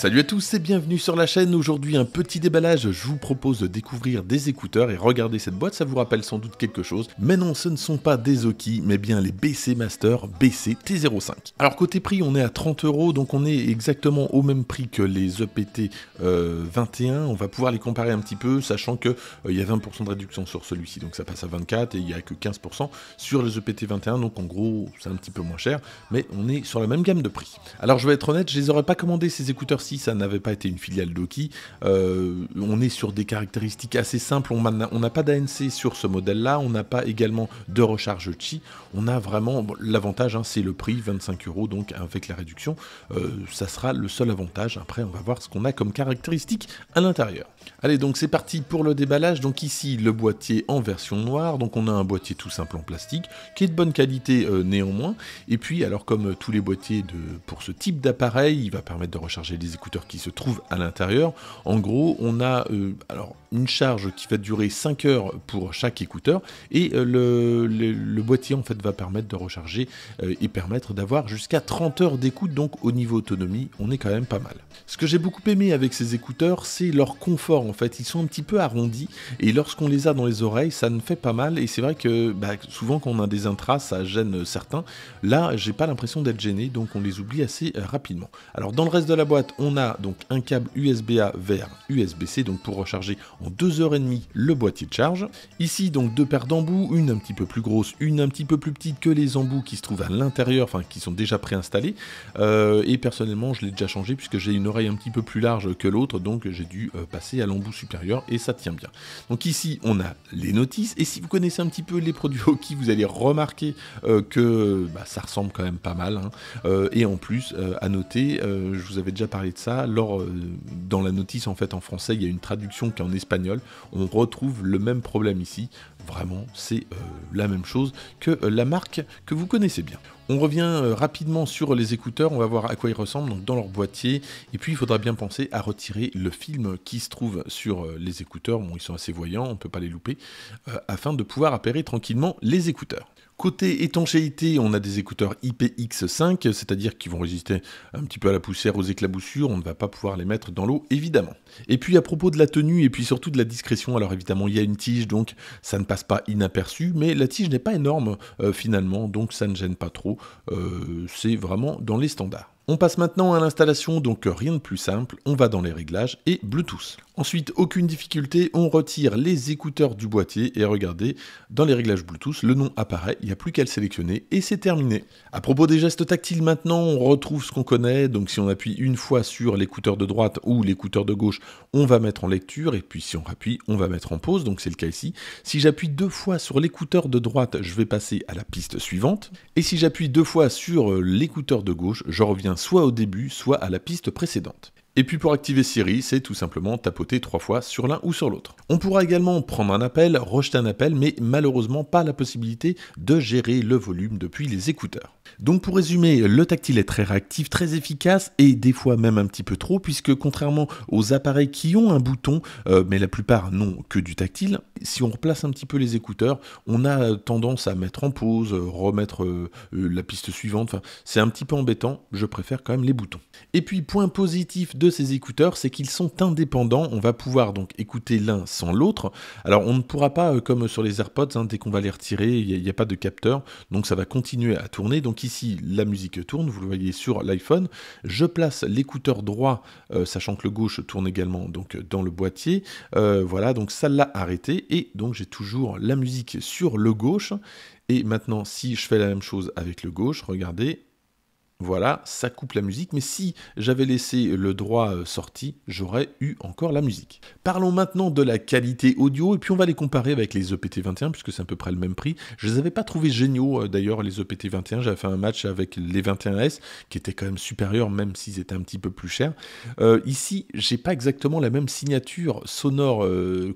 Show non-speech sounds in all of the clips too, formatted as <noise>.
Salut à tous et bienvenue sur la chaîne. Aujourd'hui, un petit déballage. Je vous propose de découvrir des écouteurs et regardez cette boîte, ça vous rappelle sans doute quelque chose. Mais non, ce ne sont pas des Oki, mais bien les BC Master BC T05. Alors, côté prix, on est à 30 euros, donc on est exactement au même prix que les EPT 21. Euh, on va pouvoir les comparer un petit peu, sachant que euh, il y a 20% de réduction sur celui-ci, donc ça passe à 24 et il n'y a que 15% sur les EPT 21. Donc, en gros, c'est un petit peu moins cher, mais on est sur la même gamme de prix. Alors, je vais être honnête, je les aurais pas commandé ces écouteurs si ça n'avait pas été une filiale d'Oki. Euh, on est sur des caractéristiques assez simples. On n'a pas d'ANC sur ce modèle-là. On n'a pas également de recharge chi. On a vraiment l'avantage, hein, c'est le prix 25 euros donc avec la réduction. Euh, ça sera le seul avantage. Après, on va voir ce qu'on a comme caractéristiques à l'intérieur. Allez, donc c'est parti pour le déballage. Donc ici, le boîtier en version noire. Donc on a un boîtier tout simple en plastique qui est de bonne qualité euh, néanmoins. Et puis, alors comme tous les boîtiers de, pour ce type d'appareil, il va permettre de recharger les écouteurs qui se trouvent à l'intérieur. En gros, on a euh, alors une charge qui fait durer 5 heures pour chaque écouteur et euh, le, boîtier en fait va permettre de recharger euh, et permettre d'avoir jusqu'à 30 heures d'écoute donc au niveau autonomie on est quand même pas mal. Ce que j'ai beaucoup aimé avec ces écouteurs c'est leur confort en fait ils sont un petit peu arrondis et lorsqu'on les a dans les oreilles ça ne fait pas mal et c'est vrai que bah, souvent quand on a des intras ça gêne certains là j'ai pas l'impression d'être gêné donc on les oublie assez euh, rapidement. Alors dans le reste de la boîte on a donc un câble USB-A vers USB-C donc pour recharger en 2h30 le boîtier de charge. Ici donc deux paires d'embouts, une un petit peu plus grosse, une un petit peu plus petite que les embouts qui se trouvent à l'intérieur, enfin qui sont déjà préinstallés. Euh, et personnellement je l'ai déjà changé puisque j'ai une oreille un petit peu plus large que l'autre, donc j'ai dû euh, passer à l'embout supérieur et ça tient bien. Donc ici on a les notices et si vous connaissez un petit peu les produits <laughs> HOKI, vous allez remarquer euh, que bah, ça ressemble quand même pas mal. Hein. et en plus, à noter, je vous avais déjà parlé de ça, lors dans la notice en fait en français, il y a une traduction qui est en espagnol on retrouve le même problème ici. Vraiment, c'est euh, la même chose que euh, la marque que vous connaissez bien. On revient euh, rapidement sur les écouteurs, on va voir à quoi ils ressemblent donc dans leur boîtier. Et puis il faudra bien penser à retirer le film qui se trouve sur les écouteurs. Bon, ils sont assez voyants, on ne peut pas les louper, afin de pouvoir appairer tranquillement les écouteurs. Côté étanchéité, on a des écouteurs IPX5, c'est-à-dire qui vont résister un petit peu à la poussière, aux éclaboussures, on ne va pas pouvoir les mettre dans l'eau, évidemment. Et puis à propos de la tenue et puis surtout de la discrétion, alors évidemment il y a une tige, donc ça ne passe pas inaperçu, mais la tige n'est pas énorme euh, finalement, donc ça ne gêne pas trop, euh, c'est vraiment dans les standards. On passe maintenant à l'installation, donc rien de plus simple, on va dans les réglages et Bluetooth. Ensuite, aucune difficulté, on retire les écouteurs du boîtier et regardez, dans les réglages Bluetooth, le nom apparaît, il n'y a plus qu'à le sélectionner et c'est terminé. À propos des gestes tactiles maintenant, on retrouve ce qu'on connaît, donc si on appuie une fois sur l'écouteur de droite ou l'écouteur de gauche, on va mettre en lecture et puis si on appuie, on va mettre en pause, donc c'est le cas ici. Si j'appuie deux fois sur l'écouteur de droite, je vais passer à la piste suivante et si j'appuie deux fois sur l'écouteur de gauche, je reviens soit au début, soit à la piste précédente. Et puis pour activer Siri, c'est tout simplement tapoter trois fois sur l'un ou sur l'autre. On pourra également prendre un appel, rejeter un appel, mais malheureusement pas la possibilité de gérer le volume depuis les écouteurs. Donc pour résumer, le tactile est très réactif, très efficace et des fois même un petit peu trop puisque contrairement aux appareils qui ont un bouton, euh, mais la plupart n'ont que du tactile, si on replace un petit peu les écouteurs, on a tendance à mettre en pause, euh, remettre euh, la piste suivante, enfin, c'est un petit peu embêtant, je préfère quand même les boutons. Et puis point positif de ces écouteurs, c'est qu'ils sont indépendants, on va pouvoir donc écouter l'un sans l'autre. Alors on ne pourra pas, comme sur les AirPods, hein, dès qu'on va les retirer, il n'y a, a, pas de capteur, donc ça va continuer à tourner, donc ici, la musique tourne, vous le voyez sur l'iPhone. Je place l'écouteur droit, euh, sachant que le gauche tourne également donc, euh, dans le boîtier. Euh, voilà, donc ça l'a arrêté. Et donc j'ai toujours la musique sur le gauche. Et maintenant, si je fais la même chose avec le gauche, regardez, voilà, ça coupe la musique, mais si j'avais laissé le droit euh, sorti, j'aurais eu encore la musique. Parlons maintenant de la qualité audio, et puis on va les comparer avec les EPT21, puisque c'est à peu près le même prix. Je ne les avais pas trouvés géniaux, euh, d'ailleurs, les EPT21, j'avais fait un match avec les 21S, qui étaient quand même supérieurs, même s'ils étaient un petit peu plus chers. Ici, euh, ici, j'ai pas exactement la même signature sonore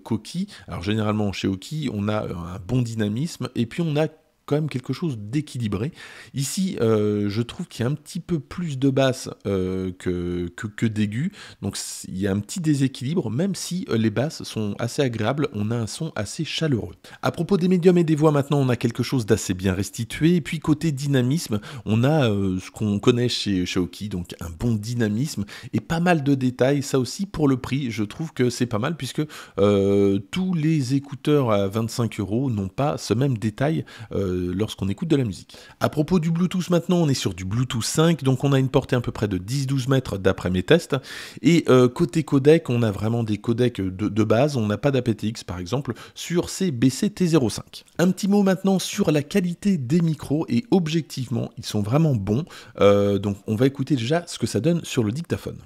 qu'Oki. Alors généralement, chez Oki, on a un bon dynamisme, et puis on a quand même quelque chose d'équilibré. Ici, euh, je trouve qu'il y a un petit peu plus de basses euh, que, que, d'aigus, donc il y a un petit déséquilibre, même si euh, les basses sont assez agréables, on a un son assez chaleureux. À propos des médiums et des voix, maintenant, on a quelque chose d'assez bien restitué, et puis côté dynamisme, on a ce qu'on connaît chez Shaoki, donc un bon dynamisme, et pas mal de détails, ça aussi, pour le prix, je trouve que c'est pas mal, puisque tous les écouteurs à 25 euros n'ont pas ce même détail euh, lorsqu'on écoute de la musique. À propos du Bluetooth maintenant, on est sur du Bluetooth 5, donc on a une portée à peu près de 10-12 mètres d'après mes tests. Et euh, côté codec, on a vraiment des codecs de, base, on n'a pas d'APTX par exemple sur ces bct t 05 Un petit mot maintenant sur la qualité des micros et objectivement, ils sont vraiment bons. Euh, donc on va écouter déjà ce que ça donne sur le dictaphone.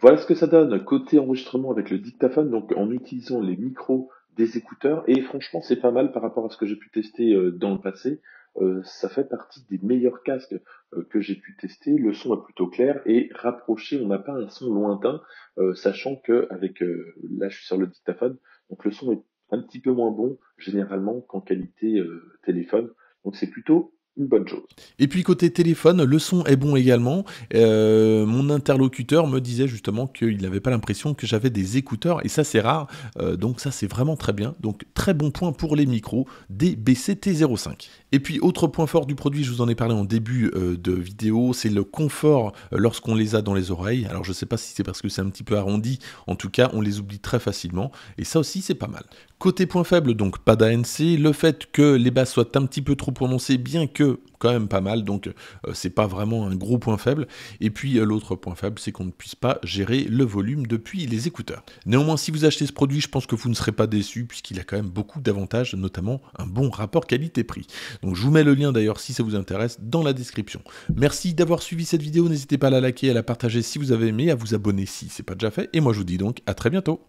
Voilà ce que ça donne côté enregistrement avec le dictaphone, donc en utilisant les micros des écouteurs et franchement c'est pas mal par rapport à ce que j'ai pu tester euh, dans le passé. Euh, ça fait partie des meilleurs casques euh, que j'ai pu tester. Le son est plutôt clair et rapproché, on n'a pas un son lointain, sachant que avec là je suis sur le dictaphone, donc le son est un petit peu moins bon généralement qu'en qualité téléphone. Donc c'est plutôt une bonne chose. Et puis côté téléphone, le son est bon également. Euh, mon interlocuteur me disait justement qu'il n'avait pas l'impression que j'avais des écouteurs, et ça c'est rare, euh, donc ça c'est vraiment très bien. Donc très bon point pour les micros des BCT05. Et puis autre point fort du produit, je vous en ai parlé en début euh, de vidéo, c'est le confort lorsqu'on les a dans les oreilles. Alors je ne sais pas si c'est parce que c'est un petit peu arrondi, en tout cas on les oublie très facilement, et ça aussi c'est pas mal. Côté point faible, donc pas d'ANC, le fait que les basses soient un petit peu trop prononcées, bien que quand même pas mal, donc euh, c'est pas vraiment un gros point faible. Et puis euh, l'autre point faible, c'est qu'on ne puisse pas gérer le volume depuis les écouteurs. Néanmoins, si vous achetez ce produit, je pense que vous ne serez pas déçu, puisqu'il a quand même beaucoup d'avantages, notamment un bon rapport qualité-prix. Donc je vous mets le lien d'ailleurs, si ça vous intéresse, dans la description. Merci d'avoir suivi cette vidéo, n'hésitez pas à la liker, à la partager si vous avez aimé, à vous abonner si c'est pas déjà fait, et moi je vous dis donc à très bientôt